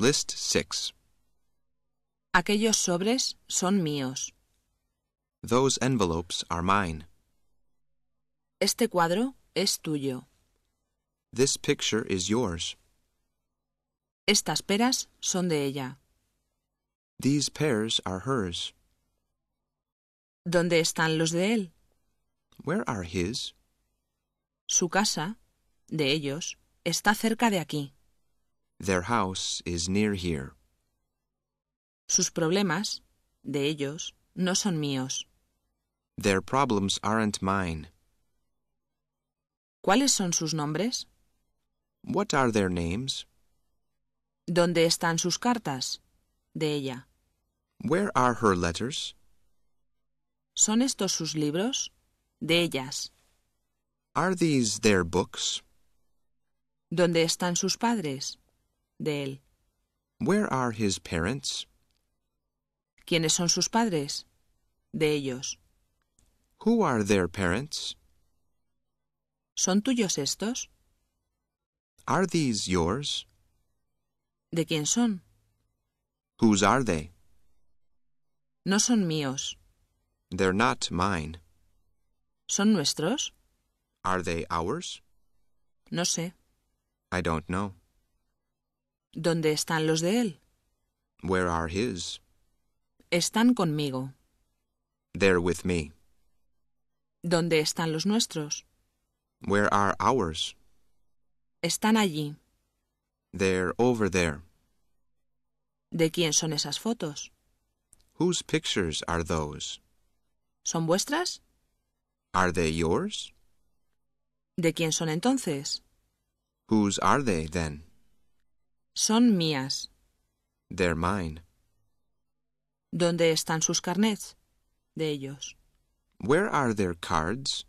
List 6. Aquellos sobres son míos. Those envelopes are mine. Este cuadro es tuyo. This picture is yours. Estas peras son de ella. These pears are hers. ¿Dónde están los de él? Where are his? Su casa, de ellos, está cerca de aquí. Their house is near here. Sus problemas, de ellos, no son míos. Their problems aren't mine. ¿Cuáles son sus nombres? What are their names? ¿Dónde están sus cartas? De ella. Where are her letters? ¿Son estos sus libros? De ellas. Are these their books? ¿Dónde están sus padres? de él. Where are his parents? ¿Quiénes son sus padres? De ellos. Who are their parents? ¿Son tuyos estos? Are these yours? ¿De quién son? Whose are they? No son míos. They're not mine. ¿Son nuestros? Are they ours? No sé. I don't know. ¿Dónde están los de él? Where are his? Están conmigo. They're with me. ¿Dónde están los nuestros? Where are ours? Están allí. They're over there. ¿De quién son esas fotos? Whose pictures are those? ¿Son vuestras? Are they yours? ¿De quién son entonces? Whose are they then? Son mías. They're mine. ¿Dónde están sus carnets? De ellos. Where are their cards?